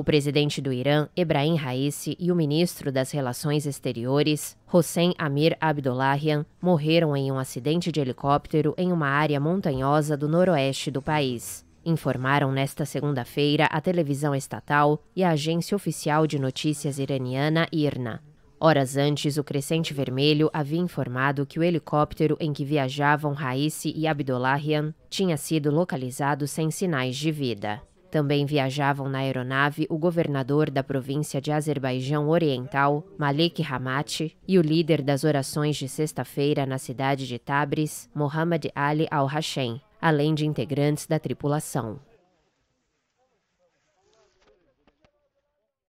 O presidente do Irã, Ebrahim Raisi, e o ministro das Relações Exteriores, Hossein Amir Abdullahian, morreram em um acidente de helicóptero em uma área montanhosa do noroeste do país. Informaram nesta segunda-feira a televisão estatal e a agência oficial de notícias iraniana IRNA. Horas antes, o Crescente Vermelho havia informado que o helicóptero em que viajavam Raisi e Abdullahian tinha sido localizado sem sinais de vida. Também viajavam na aeronave o governador da província de Azerbaijão Oriental, Malik Hamati, e o líder das orações de sexta-feira na cidade de Tabriz, Mohammad Ali al-Hashem, além de integrantes da tripulação.